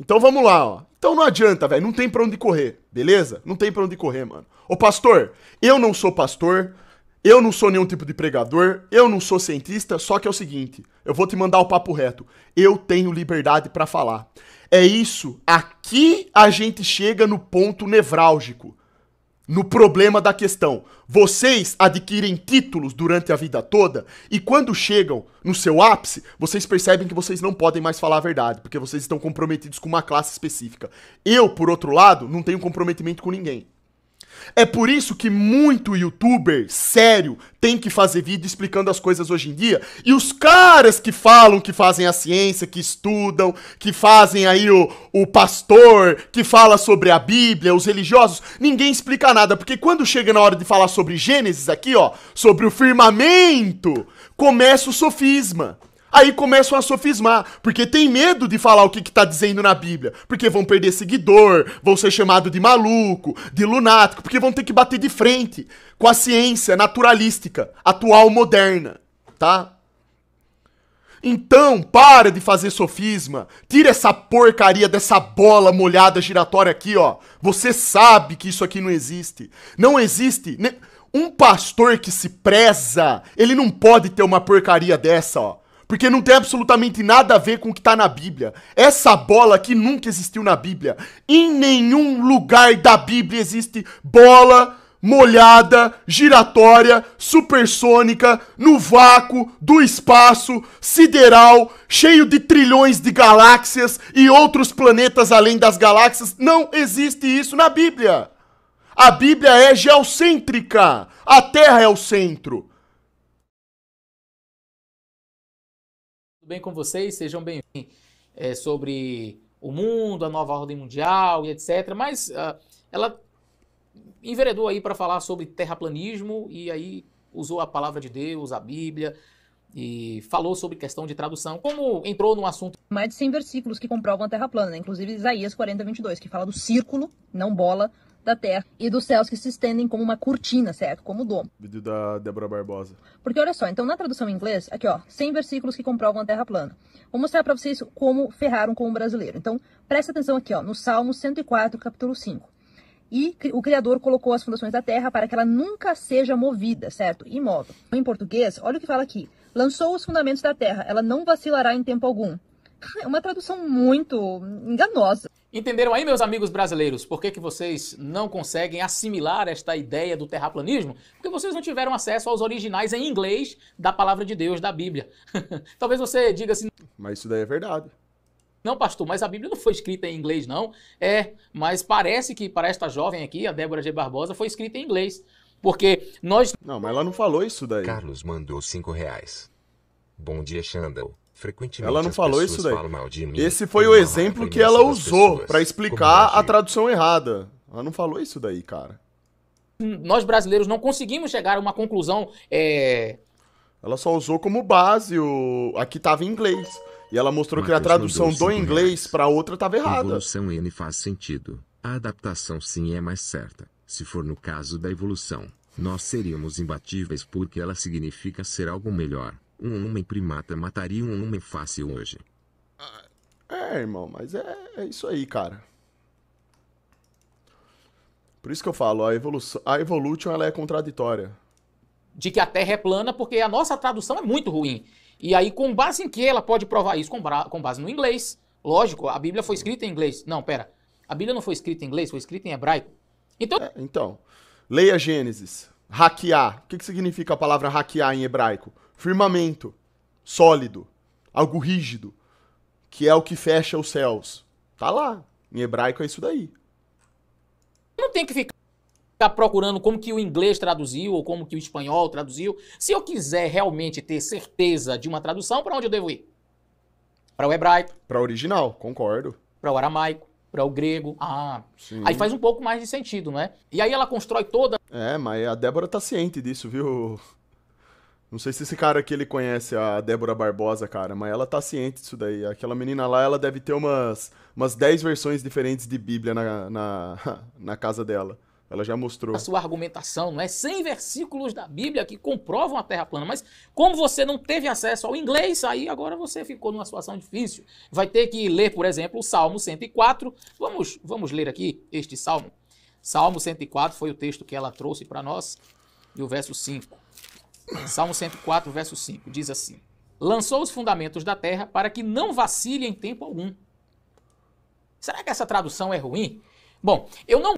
Então vamos lá, ó. Então não adianta, velho. Não tem pra onde correr, beleza? Não tem pra onde correr, mano. Ô, pastor, eu não sou pastor. Eu não sou nenhum tipo de pregador, eu não sou cientista, só que é o seguinte, eu vou te mandar o papo reto. Eu tenho liberdade para falar. É isso, aqui a gente chega no ponto nevrálgico no problema da questão. Vocês adquirem títulos durante a vida toda e quando chegam no seu ápice, vocês percebem que vocês não podem mais falar a verdade, porque vocês estão comprometidos com uma classe específica. Eu, por outro lado, não tenho comprometimento com ninguém. É por isso que muito youtuber sério tem que fazer vídeo explicando as coisas hoje em dia. E os caras que falam que fazem a ciência, que estudam, que fazem aí o, o pastor, que fala sobre a Bíblia, os religiosos, ninguém explica nada. Porque quando chega na hora de falar sobre Gênesis aqui, ó, sobre o firmamento, começa o sofisma. Aí começam a sofismar, porque tem medo de falar o que, está dizendo na Bíblia. Porque vão perder seguidor, vão ser chamados de maluco, de lunático, porque vão ter que bater de frente com a ciência naturalística, atual moderna, tá? Então, para de fazer sofisma. Tira essa porcaria dessa bola molhada giratória aqui, ó. Você sabe que isso aqui não existe. Não existe. Um pastor que se preza, ele não pode ter uma porcaria dessa, ó porque não tem absolutamente nada a ver com o que tá na Bíblia. Essa bola que nunca existiu na Bíblia. Em nenhum lugar da Bíblia existe bola molhada, giratória, supersônica, no vácuo, do espaço, sideral, cheio de trilhões de galáxias e outros planetas além das galáxias. Não existe isso na Bíblia. A Bíblia é geocêntrica. A Terra é o centro. bem com vocês? Sejam bem-vindos é, sobre o mundo, a nova ordem mundial e etc. Mas uh, ela enveredou aí para falar sobre terraplanismo e aí usou a palavra de Deus, a Bíblia e falou sobre questão de tradução, como entrou no assunto. Mais de 100 versículos que comprovam a Terra plana, né? inclusive Isaías 40, 22, que fala do círculo, não bola, da terra e dos céus que se estendem como uma cortina, certo? Como domo. Vídeo da Débora Barbosa. Porque olha só, então na tradução em inglês, aqui ó, 100 versículos que comprovam a terra plana. Vou mostrar para vocês como ferraram com o brasileiro. Então, presta atenção aqui ó, no Salmo 104, capítulo 5. E o Criador colocou as fundações da terra para que ela nunca seja movida, certo? Imóvel. Em português, olha o que fala aqui. Lançou os fundamentos da terra, ela não vacilará em tempo algum. É uma tradução muito enganosa. Entenderam aí, meus amigos brasileiros, por que, que vocês não conseguem assimilar esta ideia do terraplanismo? Porque vocês não tiveram acesso aos originais em inglês da palavra de Deus, da Bíblia. Talvez você diga assim. Mas isso daí é verdade. Não, pastor, mas a Bíblia não foi escrita em inglês, não. É, mas parece que para esta jovem aqui, a Débora G. Barbosa, foi escrita em inglês. Porque nós. Não, mas ela não falou isso daí. Carlos mandou cinco reais. Bom dia, Xandão. Frequentemente ela não falou isso daí. Mim, Esse foi o exemplo que ela usou para explicar a tradução errada. Ela não falou isso daí, cara. Nós brasileiros não conseguimos chegar a uma conclusão. É... Ela só usou como base o. Aqui tava em inglês. E ela mostrou Mateus que a tradução do inglês para outra tava errada. A evolução N faz sentido. A adaptação sim é mais certa. Se for no caso da evolução, nós seríamos imbatíveis porque ela significa ser algo melhor. Um homem primata mataria um homem fácil hoje. É, irmão, mas é, é isso aí, cara. Por isso que eu falo, a, evolução, a evolution ela é contraditória. De que a Terra é plana, porque a nossa tradução é muito ruim. E aí, com base em que ela pode provar isso? Com, com base no inglês. Lógico, a Bíblia foi escrita em inglês. Não, pera. A Bíblia não foi escrita em inglês, foi escrita em hebraico. Então. É, então, leia Gênesis. Hackear. O que, que significa a palavra hackear em hebraico? firmamento, sólido, algo rígido, que é o que fecha os céus. Tá lá. Em hebraico é isso daí. Não tem que ficar procurando como que o inglês traduziu ou como que o espanhol traduziu. Se eu quiser realmente ter certeza de uma tradução, para onde eu devo ir? Para o hebraico. Para o original, concordo. Para o aramaico, para o grego. Ah, Sim. aí faz um pouco mais de sentido, né? E aí ela constrói toda. É, mas a Débora tá ciente disso, viu? Não sei se esse cara aqui ele conhece a Débora Barbosa, cara, mas ela tá ciente disso daí. Aquela menina lá, ela deve ter umas, umas 10 versões diferentes de Bíblia na, na, na casa dela. Ela já mostrou. A sua argumentação, não é? 100 versículos da Bíblia que comprovam a Terra plana. Mas como você não teve acesso ao inglês, aí agora você ficou numa situação difícil. Vai ter que ler, por exemplo, o Salmo 104. Vamos, vamos ler aqui este Salmo. Salmo 104 foi o texto que ela trouxe para nós, e o verso 5. Salmo 104, verso 5, diz assim: Lançou os fundamentos da terra para que não vacile em tempo algum. Será que essa tradução é ruim? Bom, eu não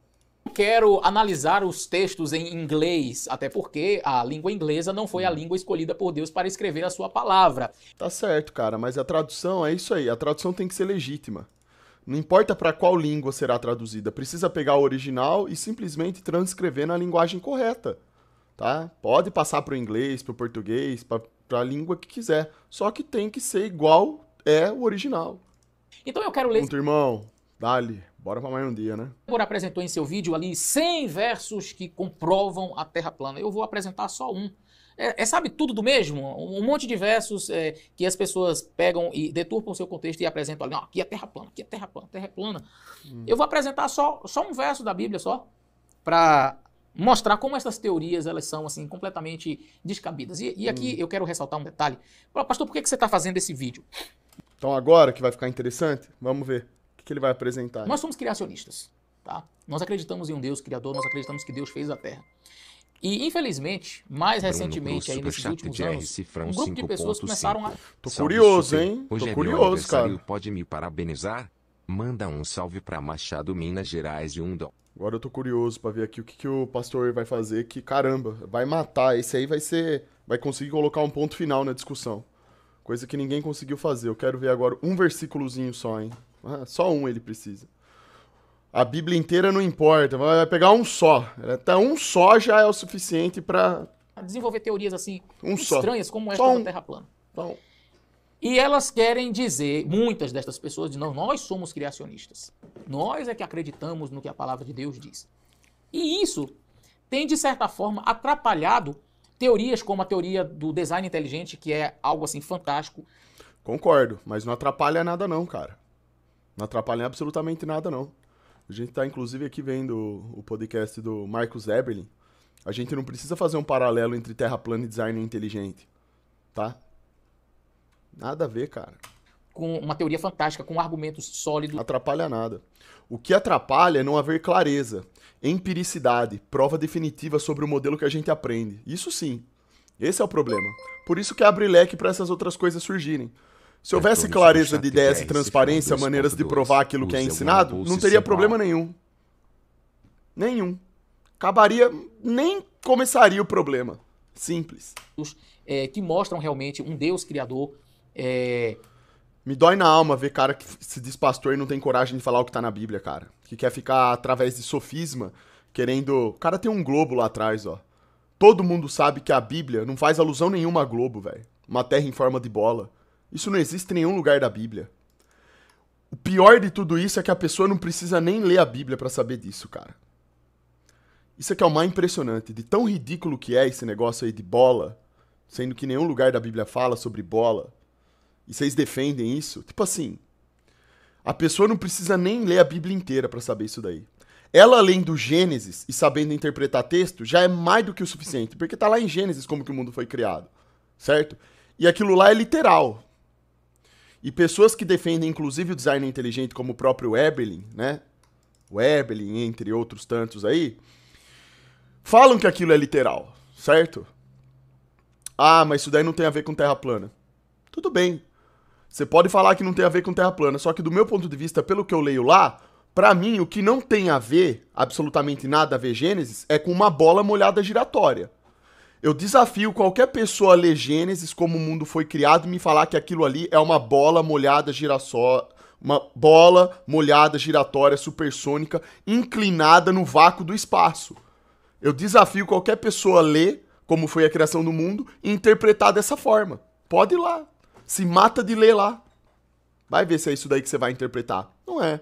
quero analisar os textos em inglês, até porque a língua inglesa não foi a uhum. língua escolhida por Deus para escrever a sua palavra. Tá certo, cara, mas a tradução é isso aí, a tradução tem que ser legítima. Não importa para qual língua será traduzida, precisa pegar o original e simplesmente transcrever na linguagem correta tá? Pode passar para o inglês, para o português, para a língua que quiser, só que tem que ser igual é o original. Então eu quero ler... Muito irmão, dali, bora para mais um dia, né? O apresentou em seu vídeo ali 100 versos que comprovam a Terra plana. Eu vou apresentar só um. É, é, sabe tudo do mesmo? Um monte de versos é, que as pessoas pegam e deturpam o seu contexto e apresentam ali, ó, aqui é terra plana, aqui é terra plana, terra é plana. Hum. Eu vou apresentar só, só um verso da Bíblia só, para mostrar como essas teorias elas são assim completamente descabidas. E, e aqui hum. eu quero ressaltar um detalhe. Pastor, por que, que você está fazendo esse vídeo? Então agora que vai ficar interessante, vamos ver o que, que ele vai apresentar. Nós somos criacionistas, tá? Nós acreditamos em um Deus criador, nós acreditamos que Deus fez a Terra. E infelizmente, mais Bruno recentemente, Bruce, aí nesses últimos anos, um grupo de pessoas começaram a... Tô curioso, hein? Hoje Tô é curioso, cara. Pode me parabenizar? Manda um salve para Machado, Minas Gerais e um dó. Agora eu tô curioso para ver aqui o que, que o pastor vai fazer, que caramba, vai matar. Esse aí vai ser. Vai conseguir colocar um ponto final na discussão. Coisa que ninguém conseguiu fazer. Eu quero ver agora um versículozinho só, hein? Ah, só um ele precisa. A Bíblia inteira não importa, vai pegar um só. Até um só já é o suficiente para desenvolver teorias assim um estranhas só. como é só um... da Terra plana. Então, e elas querem dizer, muitas destas pessoas de não, nós somos criacionistas. Nós é que acreditamos no que a palavra de Deus diz. E isso tem, de certa forma, atrapalhado teorias como a teoria do design inteligente, que é algo assim fantástico. Concordo, mas não atrapalha nada, não, cara. Não atrapalha absolutamente nada, não. A gente está inclusive, aqui vendo o podcast do Marcos Eberlin. A gente não precisa fazer um paralelo entre terra plana e design inteligente, tá? Nada a ver, cara. Com uma teoria fantástica, com um sólidos Atrapalha nada. O que atrapalha é não haver clareza, empiricidade, prova definitiva sobre o modelo que a gente aprende. Isso sim. Esse é o problema. Por isso que abre leque para essas outras coisas surgirem. Se é, houvesse clareza de ideias e transparência, maneiras de provar aquilo que é ensinado, não teria problema nenhum. Nenhum. Acabaria, nem começaria o problema. Simples. É, que mostram realmente um Deus criador é... Me dói na alma ver cara que se diz pastor e não tem coragem de falar o que tá na Bíblia, cara. Que quer ficar através de sofisma, querendo. O cara tem um globo lá atrás, ó. Todo mundo sabe que a Bíblia não faz alusão nenhuma a globo, velho. Uma terra em forma de bola. Isso não existe em nenhum lugar da Bíblia. O pior de tudo isso é que a pessoa não precisa nem ler a Bíblia para saber disso, cara. Isso é que é o mais impressionante, de tão ridículo que é esse negócio aí de bola, sendo que nenhum lugar da Bíblia fala sobre bola. E vocês defendem isso? Tipo assim, a pessoa não precisa nem ler a Bíblia inteira para saber isso daí. Ela lendo Gênesis e sabendo interpretar texto já é mais do que o suficiente, porque tá lá em Gênesis como que o mundo foi criado, certo? E aquilo lá é literal. E pessoas que defendem inclusive o design inteligente como o próprio Eberlin, né? O Eberlin, entre outros tantos aí, falam que aquilo é literal, certo? Ah, mas isso daí não tem a ver com terra plana. Tudo bem, você pode falar que não tem a ver com terra plana, só que do meu ponto de vista, pelo que eu leio lá, para mim o que não tem a ver, absolutamente nada a ver Gênesis, é com uma bola molhada giratória. Eu desafio qualquer pessoa a ler Gênesis como o mundo foi criado e me falar que aquilo ali é uma bola molhada giratória, uma bola molhada giratória supersônica inclinada no vácuo do espaço. Eu desafio qualquer pessoa a ler como foi a criação do mundo e interpretar dessa forma. Pode ir lá se mata de ler lá. Vai ver se é isso daí que você vai interpretar. Não é.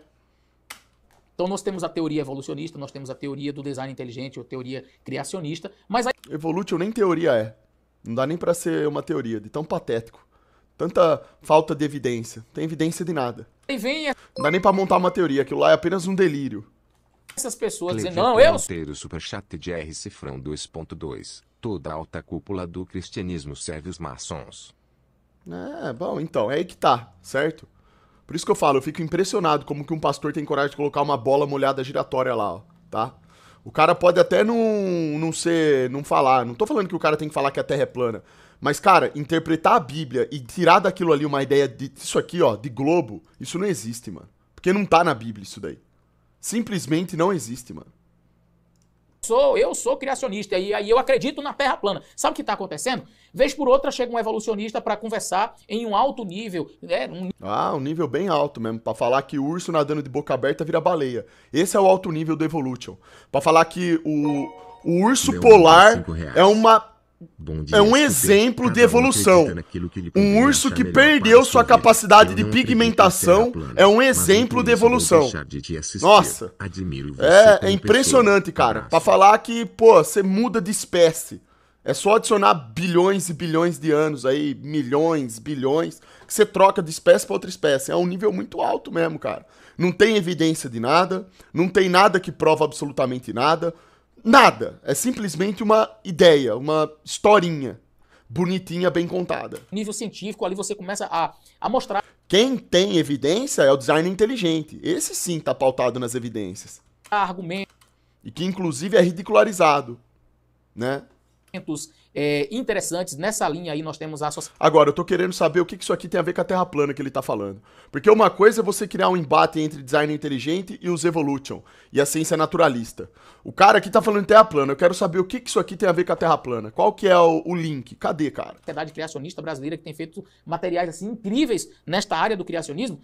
Então nós temos a teoria evolucionista, nós temos a teoria do design inteligente, ou teoria criacionista, mas a... nem teoria é. Não dá nem para ser uma teoria, de tão patético. Tanta falta de evidência. Não tem evidência de nada. Aí vem a... Não dá nem para montar uma teoria, aquilo lá é apenas um delírio. Essas pessoas não, eu... Monteiro, superchat de R. Cifrão 2.2. Toda a alta cúpula do cristianismo serve os maçons. É, bom, então, é aí que tá, certo? Por isso que eu falo, eu fico impressionado como que um pastor tem coragem de colocar uma bola molhada giratória lá, ó, tá? O cara pode até não, não ser, não falar, não tô falando que o cara tem que falar que a Terra é plana, mas, cara, interpretar a Bíblia e tirar daquilo ali uma ideia disso aqui, ó, de globo, isso não existe, mano. Porque não tá na Bíblia isso daí. Simplesmente não existe, mano sou, eu sou criacionista e aí eu acredito na Terra plana. Sabe o que está acontecendo? Vez por outra chega um evolucionista para conversar em um alto nível, né? Um... Ah, um nível bem alto mesmo, para falar que o urso nadando de boca aberta vira baleia. Esse é o alto nível do Evolution. Para falar que o, o urso Meu polar é uma é um exemplo de evolução. Um urso que perdeu sua capacidade de pigmentação é um exemplo de evolução. Nossa, é, é impressionante, cara. Para falar que, pô, você muda de espécie. É só adicionar bilhões e bilhões de anos aí, milhões, bilhões, que você troca de espécie para outra espécie. É um nível muito alto mesmo, cara. Não tem evidência de nada, não tem nada que prova absolutamente nada nada. É simplesmente uma ideia, uma historinha bonitinha, bem contada. Nível científico, ali você começa a, a mostrar. Quem tem evidência é o design inteligente. Esse sim está pautado nas evidências. argumento E que inclusive é ridicularizado, né? é, interessantes. Nessa linha aí nós temos a Agora, eu tô querendo saber o que, que isso aqui tem a ver com a Terra plana que ele tá falando. Porque uma coisa é você criar um embate entre design inteligente e os Evolution, e a ciência naturalista. O cara aqui tá falando Terra plana, eu quero saber o que, que isso aqui tem a ver com a Terra plana. Qual que é o, o link? Cadê, cara? A sociedade criacionista brasileira que tem feito materiais assim incríveis nesta área do criacionismo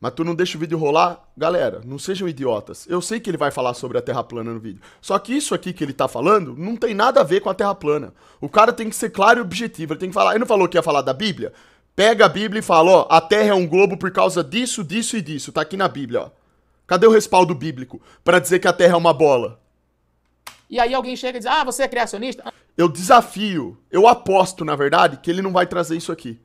mas tu não deixa o vídeo rolar, galera, não sejam idiotas. Eu sei que ele vai falar sobre a Terra plana no vídeo. Só que isso aqui que ele tá falando não tem nada a ver com a Terra plana. O cara tem que ser claro e objetivo. Ele tem que falar. Ele não falou que ia falar da Bíblia? Pega a Bíblia e fala, ó, a Terra é um globo por causa disso, disso e disso. Tá aqui na Bíblia, ó. Cadê o respaldo bíblico para dizer que a Terra é uma bola? E aí alguém chega e diz, ah, você é criacionista? Eu desafio, eu aposto, na verdade, que ele não vai trazer isso aqui.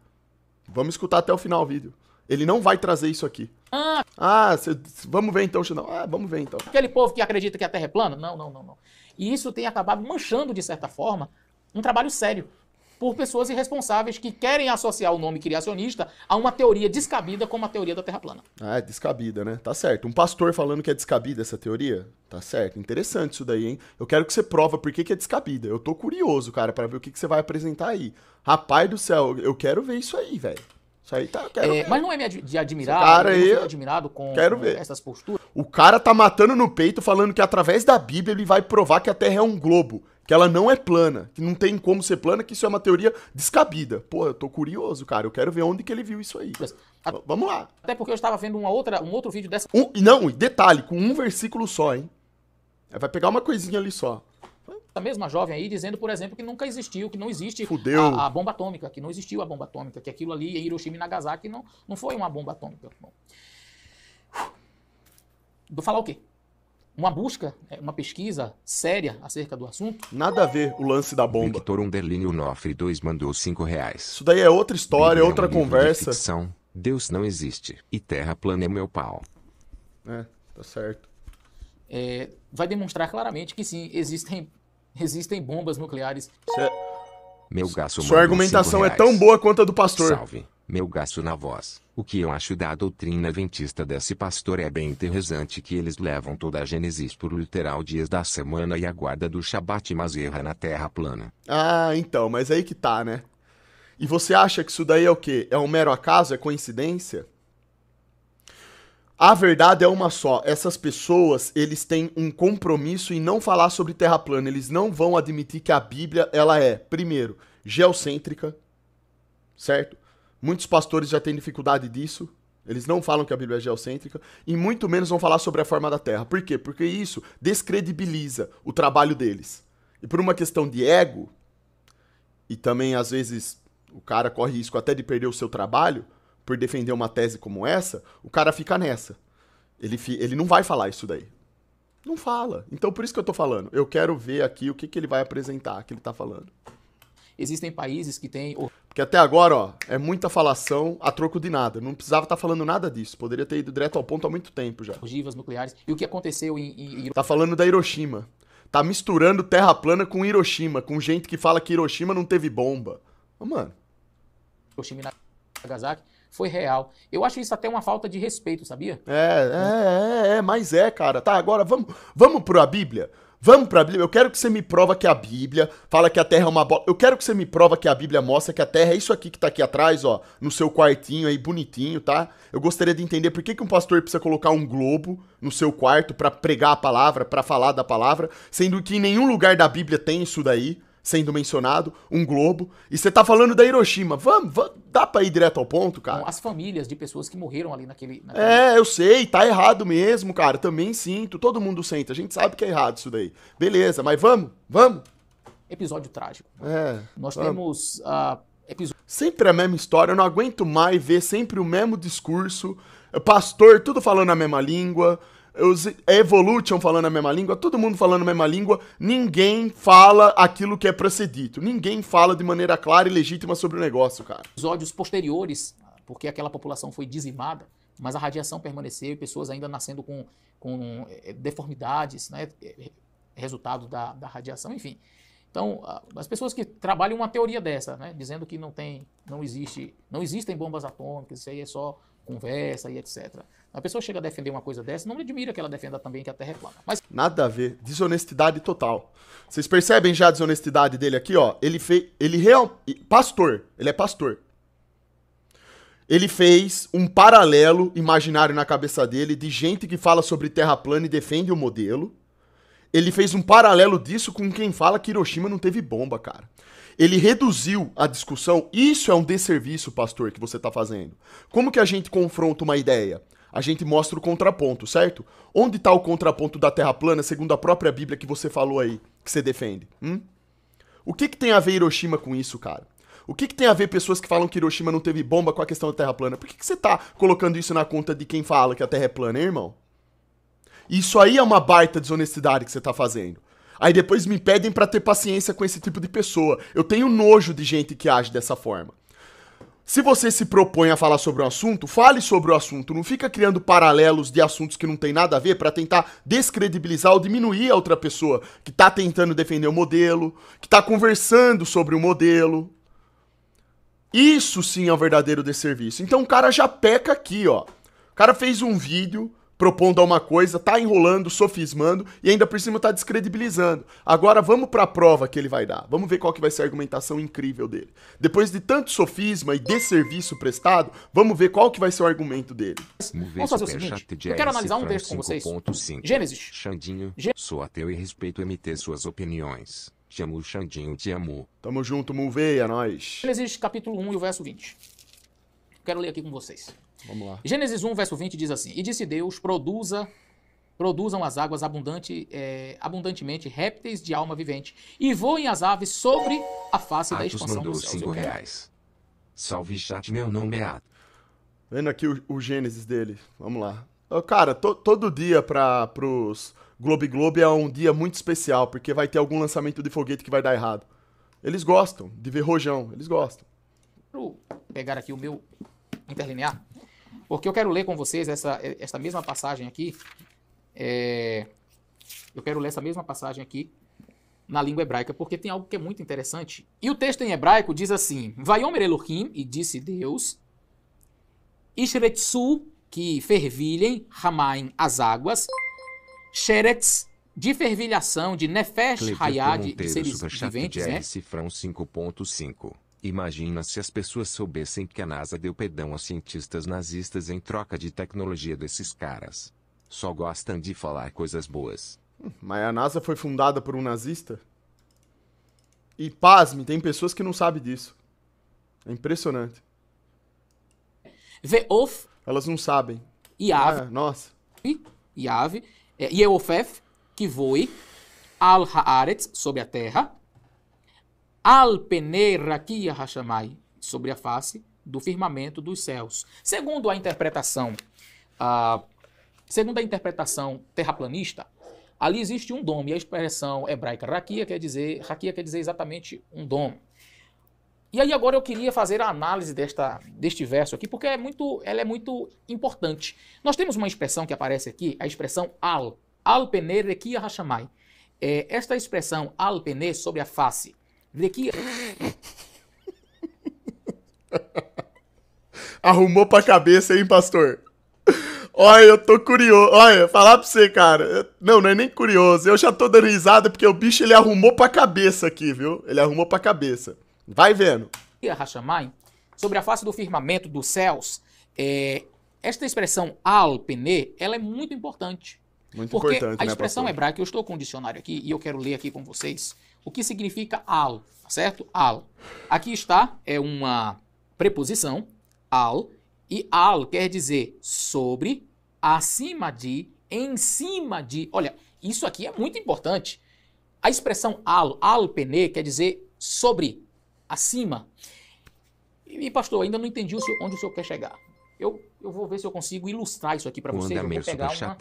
Vamos escutar até o final o vídeo. Ele não vai trazer isso aqui. Ah, ah cê, vamos ver então, Xandão. Ah, vamos ver então. Aquele povo que acredita que a Terra é plana? Não, não, não, não. E isso tem acabado manchando, de certa forma, um trabalho sério por pessoas irresponsáveis que querem associar o nome criacionista a uma teoria descabida como a teoria da Terra plana. Ah, é descabida, né? Tá certo. Um pastor falando que é descabida essa teoria? Tá certo. Interessante isso daí, hein? Eu quero que você prova por que, que é descabida. Eu tô curioso, cara, para ver o que, que você vai apresentar aí. Rapaz do céu, eu quero ver isso aí, velho. Isso aí tá. É, mas não é de admirar, cara aí, admirado com, quero com ver. essas posturas. O cara tá matando no peito, falando que através da Bíblia ele vai provar que a Terra é um globo, que ela não é plana, que não tem como ser plana, que isso é uma teoria descabida. Pô, eu tô curioso, cara. Eu quero ver onde que ele viu isso aí. A... Vamos lá. Até porque eu estava vendo uma outra, um outro vídeo dessa. Um, não, detalhe, com um versículo só, hein? Vai pegar uma coisinha ali só esta mesma jovem aí dizendo, por exemplo, que nunca existiu, que não existe a, a, bomba atômica, que não existiu a bomba atômica, que aquilo ali em Hiroshima e Nagasaki não, não foi uma bomba atômica. Bom, vou falar o quê? Uma busca, né, uma pesquisa séria acerca do assunto. Nada a ver o lance da bomba. Victor Underline Onofre 2 mandou 5 reais. Isso daí é outra história, Bem, outra um conversa. De Deus não existe e terra plana é meu pau. É, tá certo. É, vai demonstrar claramente que sim, existem Existem bombas nucleares. Cê... Meu gasto Sua argumentação é tão boa quanto a do pastor. Salve, meu gasto na voz. O que eu acho da doutrina adventista desse pastor é bem interessante que eles levam toda a Gênesis por literal dias da semana e a guarda do Shabat mas erra na terra plana. Ah, então, mas aí que tá, né? E você acha que isso daí é o quê? É um mero acaso? É coincidência? A verdade é uma só. Essas pessoas, eles têm um compromisso em não falar sobre terra plana. Eles não vão admitir que a Bíblia, ela é, primeiro, geocêntrica, certo? Muitos pastores já têm dificuldade disso. Eles não falam que a Bíblia é geocêntrica e muito menos vão falar sobre a forma da Terra. Por quê? Porque isso descredibiliza o trabalho deles. E por uma questão de ego, e também às vezes o cara corre risco até de perder o seu trabalho, por defender uma tese como essa, o cara fica nessa. Ele, fi, ele não vai falar isso daí. Não fala. Então, por isso que eu tô falando. Eu quero ver aqui o que, que ele vai apresentar, que ele tá falando. Existem países que têm. Porque até agora, ó, é muita falação a troco de nada. Não precisava estar tá falando nada disso. Poderia ter ido direto ao ponto há muito tempo já. Ogivas nucleares. E o que aconteceu em. em... Tá falando da Hiroshima. Tá misturando terra plana com Hiroshima, com gente que fala que Hiroshima não teve bomba. mano. Hiroshima e Nagasaki foi real. Eu acho isso até uma falta de respeito, sabia? É, é, é, é mas é, cara. Tá, agora vamos, vamos para a Bíblia. Vamos para a Bíblia. Eu quero que você me prova que a Bíblia fala que a Terra é uma bola. Eu quero que você me prova que a Bíblia mostra que a Terra é isso aqui que está aqui atrás, ó, no seu quartinho aí bonitinho, tá? Eu gostaria de entender por que, que um pastor precisa colocar um globo no seu quarto para pregar a palavra, para falar da palavra, sendo que em nenhum lugar da Bíblia tem isso daí sendo mencionado, um globo, e você tá falando da Hiroshima. Vamos, vamos dá para ir direto ao ponto, cara? As famílias de pessoas que morreram ali naquele, naquele, É, eu sei, tá errado mesmo, cara. Também sinto, todo mundo sente, a gente sabe que é errado isso daí. Beleza, mas vamos, vamos. Episódio trágico. É. Nós vamos. temos uh, episódio Sempre a mesma história, eu não aguento mais ver sempre o mesmo discurso, pastor tudo falando a mesma língua os Evolution falando a mesma língua, todo mundo falando a mesma língua, ninguém fala aquilo que é procedido, Ninguém fala de maneira clara e legítima sobre o negócio, cara. Episódios posteriores, porque aquela população foi dizimada, mas a radiação permaneceu e pessoas ainda nascendo com, com eh, deformidades, né? Eh, resultado da, da radiação, enfim. Então, as pessoas que trabalham uma teoria dessa, né? Dizendo que não tem, não existe, não existem bombas atômicas, isso aí é só conversa e etc. A pessoa chega a defender uma coisa dessa, não me admira que ela defenda também que a Terra é plana. Mas... Nada a ver. Desonestidade total. Vocês percebem já a desonestidade dele aqui, ó? Ele fez. Ele real. Pastor. Ele é pastor. Ele fez um paralelo imaginário na cabeça dele de gente que fala sobre Terra plana e defende o modelo. Ele fez um paralelo disso com quem fala que Hiroshima não teve bomba, cara. Ele reduziu a discussão. Isso é um desserviço, pastor, que você está fazendo. Como que a gente confronta uma ideia? A gente mostra o contraponto, certo? Onde está o contraponto da Terra plana, segundo a própria Bíblia que você falou aí, que você defende? Hum? O que, que tem a ver Hiroshima com isso, cara? O que, que tem a ver pessoas que falam que Hiroshima não teve bomba com a questão da Terra plana? Por que, que você está colocando isso na conta de quem fala que a Terra é plana, hein, irmão? Isso aí é uma baita desonestidade que você está fazendo. Aí depois me pedem para ter paciência com esse tipo de pessoa. Eu tenho nojo de gente que age dessa forma. Se você se propõe a falar sobre um assunto, fale sobre o assunto, não fica criando paralelos de assuntos que não tem nada a ver para tentar descredibilizar ou diminuir a outra pessoa que tá tentando defender o modelo, que tá conversando sobre o modelo. Isso sim é um verdadeiro desserviço. Então o cara já peca aqui, ó. O cara fez um vídeo propondo alguma coisa, tá enrolando, sofismando e ainda por cima tá descredibilizando. Agora vamos para a prova que ele vai dar. Vamos ver qual que vai ser a argumentação incrível dele. Depois de tanto sofisma e desserviço prestado, vamos ver qual que vai ser o argumento dele. Vamos, fazer o seguinte, eu quero analisar um texto com vocês. Gênesis. Xandinho, sou ateu e respeito MT suas opiniões. Chamo o Xandinho de amor. Tamo junto, Mulveia, é nós. Gênesis capítulo 1 e o verso 20. Quero ler aqui com vocês. Vamos lá. Gênesis 1, verso 20 diz assim: E disse Deus: produza produzam as águas abundante, é, abundantemente répteis de alma vivente e voem as aves sobre a face Atos da expansão mandou dos céus. Cinco reais. Salve chat, meu nome é Atos. Vendo aqui o, o Gênesis dele, vamos lá. cara, to, todo dia para os Globe Globe é um dia muito especial, porque vai ter algum lançamento de foguete que vai dar errado. Eles gostam de ver rojão, eles gostam. Vou pegar aqui o meu interlinear. Porque eu quero ler com vocês essa, essa mesma passagem aqui. É, eu quero ler essa mesma passagem aqui na língua hebraica, porque tem algo que é muito interessante. E o texto em hebraico diz assim: Vaiomer Elohim, e disse Deus, Ishretsu, que fervilhem, Hamaim, as águas, Sheretz, de fervilhação, de Nefesh, Hayad, de seres viventes, né? Cifrão 5.5 Imagina se as pessoas soubessem que a NASA deu perdão a cientistas nazistas em troca de tecnologia desses caras. Só gostam de falar coisas boas. Hum, mas a NASA foi fundada por um nazista? E pasme, tem pessoas que não sabem disso. É impressionante. Veof. Elas não sabem. Iav. Ah, nossa. Iav. Yeofef, é, é que voe. Al-Haaretz, sobre a terra. Alpenei Rakia Hashamai, sobre a face do firmamento dos céus. Segundo a interpretação, ah, segundo a interpretação terraplanista, ali existe um dom, e a expressão hebraica Rakia quer dizer, raquia quer dizer exatamente um dom. E aí agora eu queria fazer a análise desta, deste verso aqui, porque é muito, ela é muito importante. Nós temos uma expressão que aparece aqui, a expressão al, al rakia hashamai. É, esta expressão al sobre a face Vem aqui. Arrumou pra cabeça, hein, pastor? Olha, eu tô curioso. Olha, falar pra você, cara. Não, não é nem curioso. Eu já tô dando risada porque o bicho ele arrumou pra cabeça aqui, viu? Ele arrumou pra cabeça. Vai vendo. Rachamai, sobre a face do firmamento dos céus, é, esta expressão alpene, ela é muito importante. Muito porque importante, a né, expressão né, hebraica, eu estou com o dicionário aqui e eu quero ler aqui com vocês. O que significa al, certo? Al. Aqui está, é uma preposição, al, e al quer dizer sobre, acima de, em cima de. Olha, isso aqui é muito importante. A expressão al, al pene, quer dizer sobre, acima. E, pastor, ainda não entendi o onde o senhor quer chegar. Eu, eu vou ver se eu consigo ilustrar isso aqui para vocês. Eu vou pegar uma,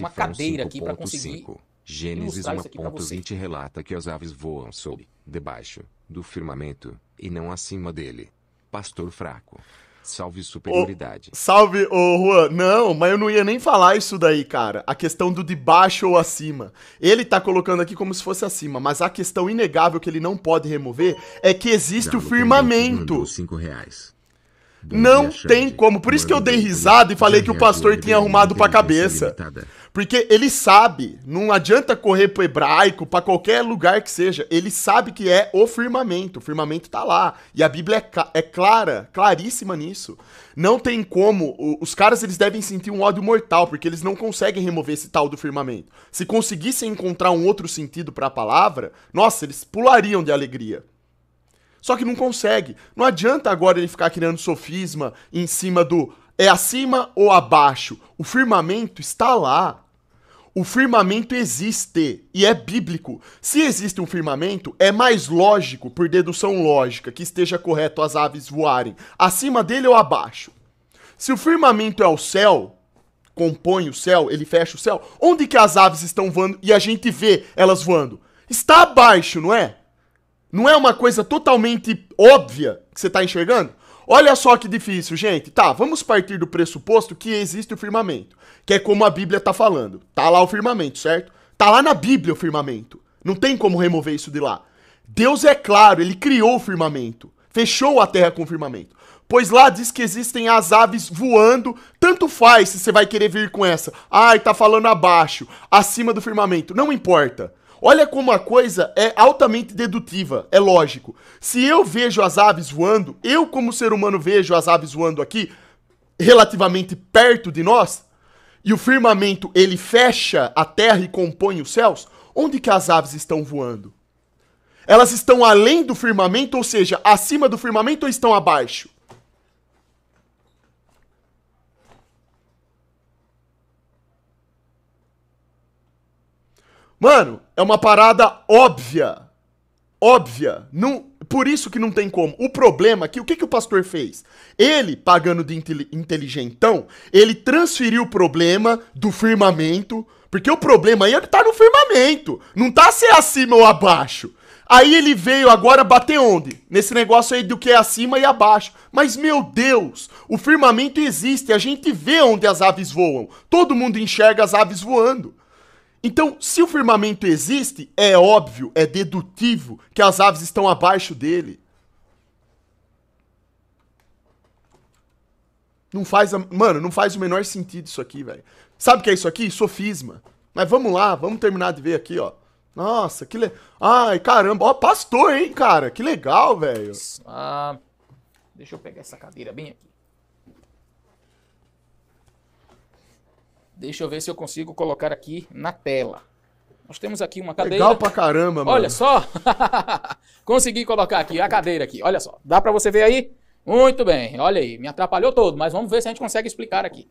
uma cadeira aqui para conseguir Gênesis 1.20 relata que as aves voam sob, debaixo, do firmamento, e não acima dele. Pastor fraco. Salve superioridade. salve, ô Juan. Não, mas eu não ia nem falar isso daí, cara. A questão do de baixo ou acima. Ele tá colocando aqui como se fosse acima, mas a questão inegável que ele não pode remover é que existe Galo o firmamento. Cinco reais. Não tem como. Por isso que eu dei risada e falei que o pastor tinha arrumado pra cabeça. Porque ele sabe, não adianta correr pro hebraico, para qualquer lugar que seja. Ele sabe que é o firmamento. O firmamento tá lá. E a Bíblia é, é clara, claríssima nisso. Não tem como. Os caras eles devem sentir um ódio mortal, porque eles não conseguem remover esse tal do firmamento. Se conseguissem encontrar um outro sentido para a palavra, nossa, eles pulariam de alegria. Só que não consegue. Não adianta agora ele ficar criando sofisma em cima do é acima ou abaixo. O firmamento está lá. O firmamento existe e é bíblico. Se existe um firmamento, é mais lógico, por dedução lógica, que esteja correto as aves voarem acima dele ou abaixo. Se o firmamento é o céu, compõe o céu, ele fecha o céu, onde que as aves estão voando e a gente vê elas voando? Está abaixo, não é? Não é uma coisa totalmente óbvia que você está enxergando? Olha só que difícil, gente. Tá, vamos partir do pressuposto que existe o firmamento, que é como a Bíblia está falando. Tá lá o firmamento, certo? Tá lá na Bíblia o firmamento. Não tem como remover isso de lá. Deus é claro, ele criou o firmamento, fechou a terra com o firmamento. Pois lá diz que existem as aves voando, tanto faz se você vai querer vir com essa. Ai, tá falando abaixo, acima do firmamento, não importa. Olha como a coisa é altamente dedutiva, é lógico. Se eu vejo as aves voando, eu como ser humano vejo as aves voando aqui, relativamente perto de nós, e o firmamento ele fecha a terra e compõe os céus, onde que as aves estão voando? Elas estão além do firmamento, ou seja, acima do firmamento ou estão abaixo? Mano, é uma parada óbvia. Óbvia. Não, por isso que não tem como. O problema é que o que, que o pastor fez? Ele, pagando de inteligentão, ele transferiu o problema do firmamento. Porque o problema aí é que tá no firmamento. Não tá se é acima ou abaixo. Aí ele veio agora bater onde? Nesse negócio aí do que é acima e abaixo. Mas meu Deus, o firmamento existe, a gente vê onde as aves voam. Todo mundo enxerga as aves voando. Então, se o firmamento existe, é óbvio, é dedutivo que as aves estão abaixo dele. Não faz, a... mano, não faz o menor sentido isso aqui, velho. Sabe o que é isso aqui? Sofisma. Mas vamos lá, vamos terminar de ver aqui, ó. Nossa, que legal. Ai, caramba. Ó, pastor, hein, cara. Que legal, velho. Ah, deixa eu pegar essa cadeira bem aqui. Deixa eu ver se eu consigo colocar aqui na tela. Nós temos aqui uma cadeira. Legal pra caramba, mano. Olha só. Consegui colocar aqui a cadeira aqui. Olha só. Dá para você ver aí? Muito bem. Olha aí, me atrapalhou todo, mas vamos ver se a gente consegue explicar aqui.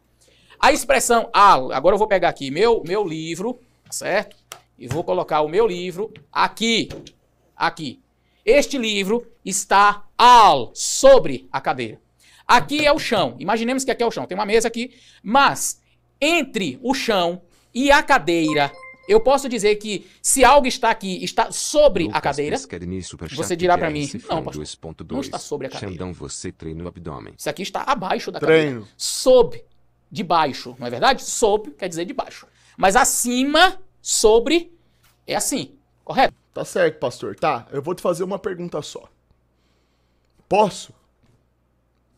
A expressão al, agora eu vou pegar aqui meu meu livro, certo? E vou colocar o meu livro aqui. Aqui. Este livro está al sobre a cadeira. Aqui é o chão. Imaginemos que aqui é o chão. Tem uma mesa aqui, mas entre o chão e a cadeira. Eu posso dizer que se algo está aqui, está sobre Lucas a cadeira, você dirá para mim, não, pastor, não está sobre a cadeira. Xandão, você treina o abdômen. Isso aqui está abaixo da Treino. cadeira. Sob, baixo, não é verdade? Sob quer dizer de baixo. Mas acima, sobre, é assim, correto? Tá certo, pastor. Tá, eu vou te fazer uma pergunta só. Posso?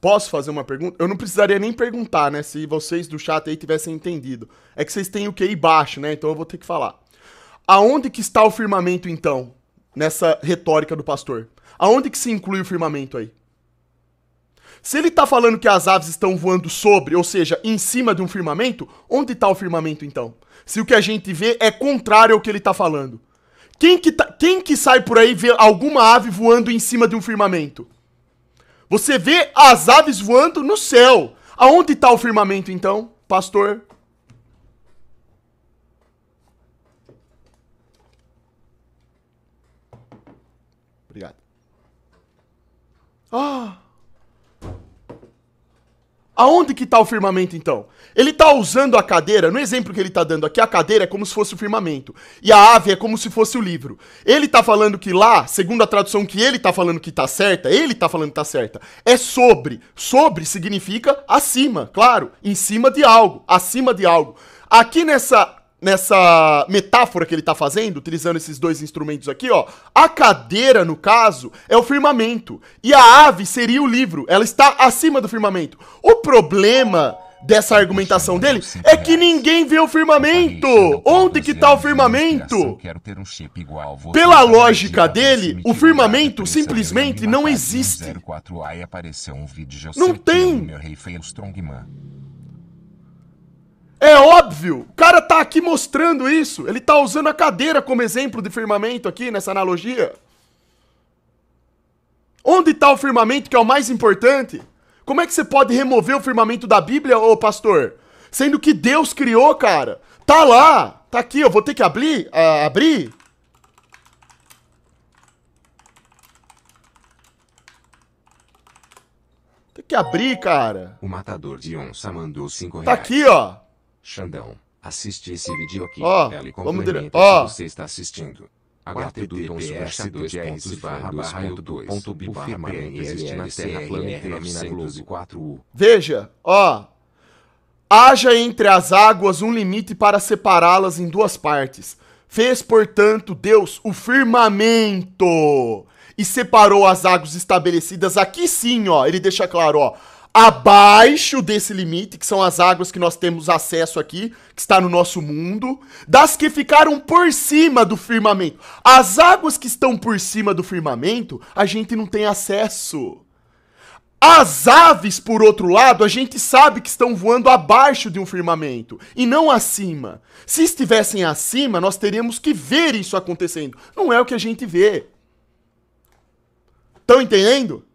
Posso fazer uma pergunta? Eu não precisaria nem perguntar, né? Se vocês do chat aí tivessem entendido. É que vocês têm o QI baixo, né? Então eu vou ter que falar. Aonde que está o firmamento, então? Nessa retórica do pastor. Aonde que se inclui o firmamento aí? Se ele está falando que as aves estão voando sobre, ou seja, em cima de um firmamento, onde está o firmamento então? Se o que a gente vê é contrário ao que ele está falando. Quem que, tá, quem que sai por aí e vê alguma ave voando em cima de um firmamento? Você vê as aves voando no céu. Aonde está o firmamento então, pastor? Obrigado. Ah! Aonde que está o firmamento então? Ele está usando a cadeira, no exemplo que ele está dando aqui, a cadeira é como se fosse o firmamento e a ave é como se fosse o livro. Ele está falando que lá, segundo a tradução que ele está falando que está certa, ele está falando que está certa, é sobre. Sobre significa acima, claro, em cima de algo, acima de algo. Aqui nessa nessa metáfora que ele está fazendo, utilizando esses dois instrumentos aqui, ó, a cadeira, no caso, é o firmamento. E a ave seria o livro. Ela está acima do firmamento. O problema dessa argumentação dele é que ninguém vê o firmamento. Onde que tá o firmamento? Pela lógica dele, o firmamento simplesmente não existe. Não tem. É óbvio! O cara tá aqui mostrando isso. Ele tá usando a cadeira como exemplo de firmamento aqui nessa analogia. Onde está o firmamento que é o mais importante? Como é que você pode remover o firmamento da Bíblia, ô pastor? Sendo que Deus criou, cara. Tá lá. Tá aqui, eu vou ter que abrir, uh, abrir. Tem que abrir, cara. O matador de onça mandou cinco tá reais. Tá aqui, ó. Xandão, assiste esse vídeo aqui. Ó, oh, Ele complementa Ó. Oh. você está assistindo. existe na terra planeta 904 u Veja, ó. Haja entre as águas um limite para separá-las em duas partes. Fez, portanto, Deus o firmamento e separou as águas estabelecidas. Aqui sim, ó, ele deixa claro, ó abaixo desse limite, que são as águas que nós temos acesso aqui, que está no nosso mundo, das que ficaram por cima do firmamento. As águas que estão por cima do firmamento, a gente não tem acesso. As aves, por outro lado, a gente sabe que estão voando abaixo de um firmamento e não acima. Se estivessem acima, nós teríamos que ver isso acontecendo. Não é o que a gente vê. Estão entendendo?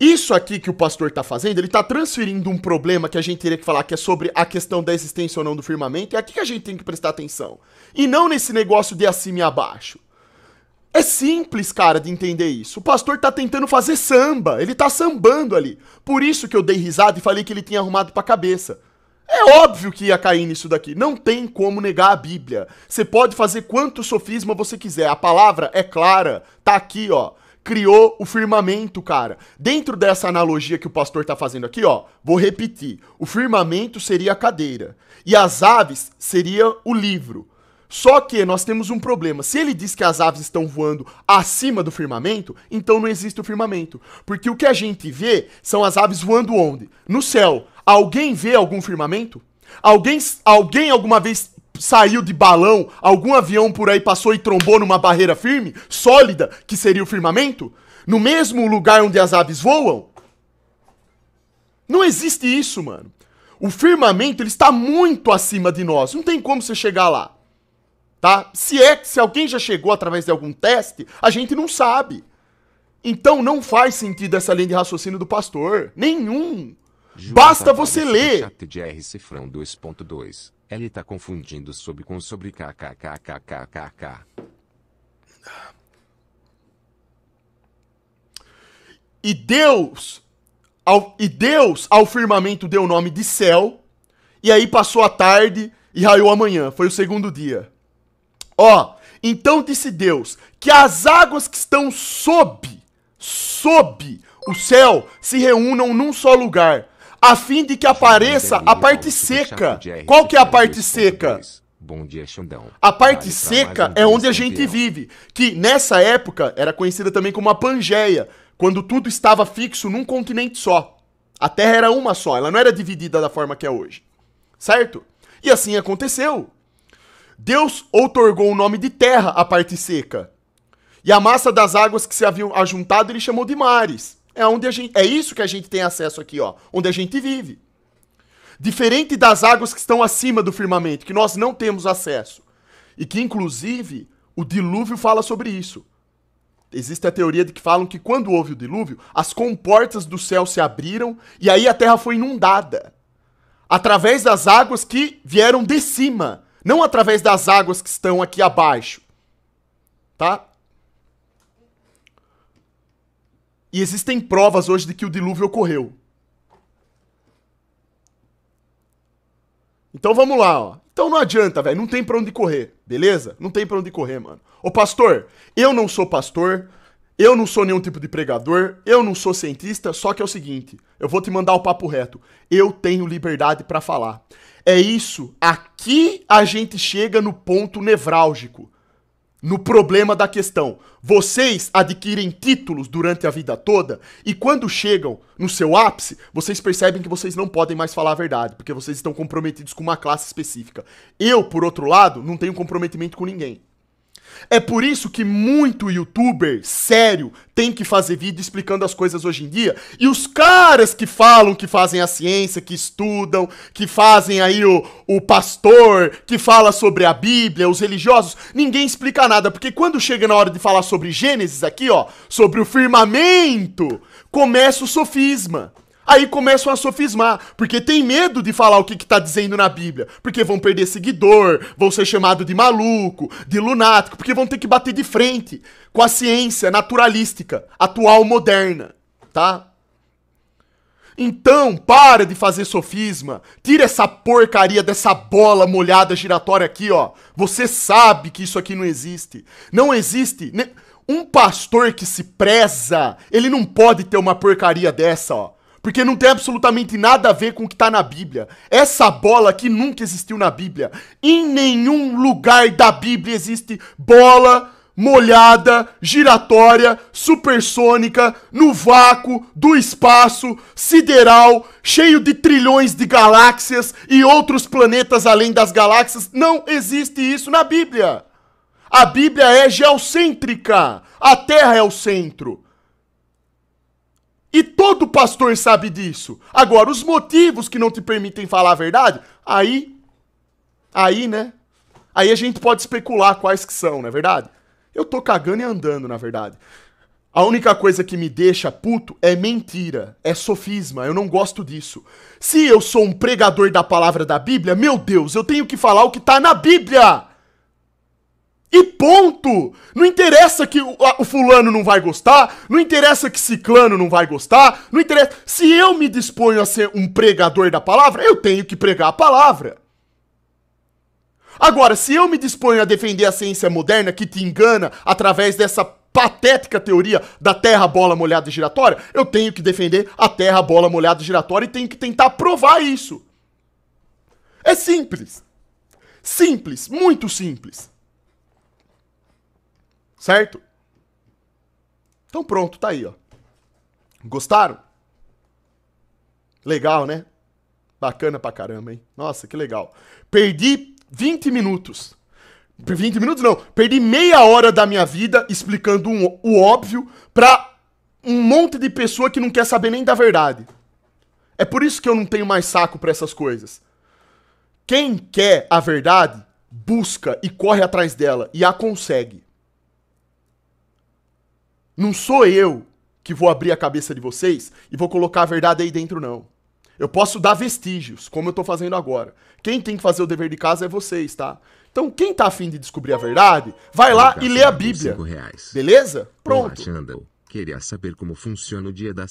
Isso aqui que o pastor está fazendo, ele está transferindo um problema que a gente teria que falar que é sobre a questão da existência ou não do firmamento, é aqui que a gente tem que prestar atenção. E não nesse negócio de acima e abaixo. É simples, cara, de entender isso. O pastor tá tentando fazer samba, ele tá sambando ali. Por isso que eu dei risada e falei que ele tinha arrumado pra cabeça. É óbvio que ia cair nisso daqui. Não tem como negar a Bíblia. Você pode fazer quanto sofisma você quiser. A palavra é clara, tá aqui, ó criou o firmamento, cara. Dentro dessa analogia que o pastor tá fazendo aqui, ó, vou repetir. O firmamento seria a cadeira e as aves seria o livro. Só que nós temos um problema. Se ele diz que as aves estão voando acima do firmamento, então não existe o firmamento. Porque o que a gente vê são as aves voando onde? No céu. Alguém vê algum firmamento? Alguém, alguém alguma vez saiu de balão, algum avião por aí passou e trombou numa barreira firme, sólida, que seria o firmamento? No mesmo lugar onde as aves voam? Não existe isso, mano. O firmamento ele está muito acima de nós. Não tem como você chegar lá. Tá? Se é se alguém já chegou através de algum teste, a gente não sabe. Então não faz sentido essa linha de raciocínio do pastor, nenhum. Basta você ler. Chat de R cifrão 2.2. Ele está confundindo sob com sobre kkkkkk. E Deus, ao, e Deus ao firmamento deu o nome de céu, e aí passou a tarde e raiou a manhã, foi o segundo dia. Ó, então disse Deus que as águas que estão sob, sob o céu se reúnam num só lugar a fim de que apareça a parte seca. Qual que é a parte seca? Bom dia, Xandão. A parte seca é onde a gente vive, que nessa época era conhecida também como a Pangeia, quando tudo estava fixo num continente só. A Terra era uma só, ela não era dividida da forma que é hoje. Certo? E assim aconteceu. Deus outorgou o nome de terra à parte seca. E a massa das águas que se haviam ajuntado, ele chamou de mares. É, onde a gente, é isso que a gente tem acesso aqui, ó, onde a gente vive. Diferente das águas que estão acima do firmamento, que nós não temos acesso. E que, inclusive, o dilúvio fala sobre isso. Existe a teoria de que falam que quando houve o dilúvio, as comportas do céu se abriram e aí a terra foi inundada. Através das águas que vieram de cima, não através das águas que estão aqui abaixo. Tá? E existem provas hoje de que o dilúvio ocorreu. Então vamos lá, ó. Então não adianta, velho, não tem para onde correr, beleza? Não tem para onde correr, mano. Ô pastor, eu não sou pastor, eu não sou nenhum tipo de pregador, eu não sou cientista, só que é o seguinte, eu vou te mandar o papo reto. Eu tenho liberdade para falar. É isso, aqui a gente chega no ponto nevrálgico no problema da questão. Vocês adquirem títulos durante a vida toda e quando chegam no seu ápice, vocês percebem que vocês não podem mais falar a verdade, porque vocês estão comprometidos com uma classe específica. Eu, por outro lado, não tenho comprometimento com ninguém. É por isso que muito youtuber sério tem que fazer vídeo explicando as coisas hoje em dia. E os caras que falam que fazem a ciência, que estudam, que fazem aí o, o pastor, que fala sobre a Bíblia, os religiosos, ninguém explica nada. Porque quando chega na hora de falar sobre Gênesis aqui, ó, sobre o firmamento, começa o sofisma. Aí começam a sofismar, porque tem medo de falar o que, está dizendo na Bíblia. Porque vão perder seguidor, vão ser chamados de maluco, de lunático, porque vão ter que bater de frente com a ciência naturalística, atual moderna, tá? Então, para de fazer sofisma. Tira essa porcaria dessa bola molhada giratória aqui, ó. Você sabe que isso aqui não existe. Não existe. Um pastor que se preza, ele não pode ter uma porcaria dessa, ó. Porque não tem absolutamente nada a ver com o que está na Bíblia. Essa bola que nunca existiu na Bíblia. Em nenhum lugar da Bíblia existe bola molhada, giratória, supersônica, no vácuo, do espaço, sideral, cheio de trilhões de galáxias e outros planetas além das galáxias. Não existe isso na Bíblia. A Bíblia é geocêntrica. A Terra é o centro. E todo pastor sabe disso. Agora, os motivos que não te permitem falar a verdade, aí. Aí, né? Aí a gente pode especular quais que são, não é verdade? Eu tô cagando e andando, na verdade. A única coisa que me deixa puto é mentira, é sofisma, eu não gosto disso. Se eu sou um pregador da palavra da Bíblia, meu Deus, eu tenho que falar o que tá na Bíblia! E ponto! Não interessa que o, a, o, fulano não vai gostar, não interessa que ciclano não vai gostar, não interessa. Se eu me disponho a ser um pregador da palavra, eu tenho que pregar a palavra. Agora, se eu me disponho a defender a ciência moderna que te engana através dessa patética teoria da terra, bola molhada e giratória, eu tenho que defender a terra, bola molhada e giratória e tenho que tentar provar isso. É simples. Simples, muito simples. Certo? Então pronto, tá aí, ó. Gostaram? Legal, né? Bacana pra caramba, hein? Nossa, que legal. Perdi 20 minutos. 20 minutos não, perdi meia hora da minha vida explicando um, o óbvio pra um monte de pessoa que não quer saber nem da verdade. É por isso que eu não tenho mais saco para essas coisas. Quem quer a verdade, busca e corre atrás dela e a consegue. Não sou eu que vou abrir a cabeça de vocês e vou colocar a verdade aí dentro, não. Eu posso dar vestígios, como eu tô fazendo agora. Quem tem que fazer o dever de casa é vocês, tá? Então, quem tá afim de descobrir a verdade, vai lá e lê a Bíblia. Beleza? Pronto. Olá, Queria saber como funciona o dia da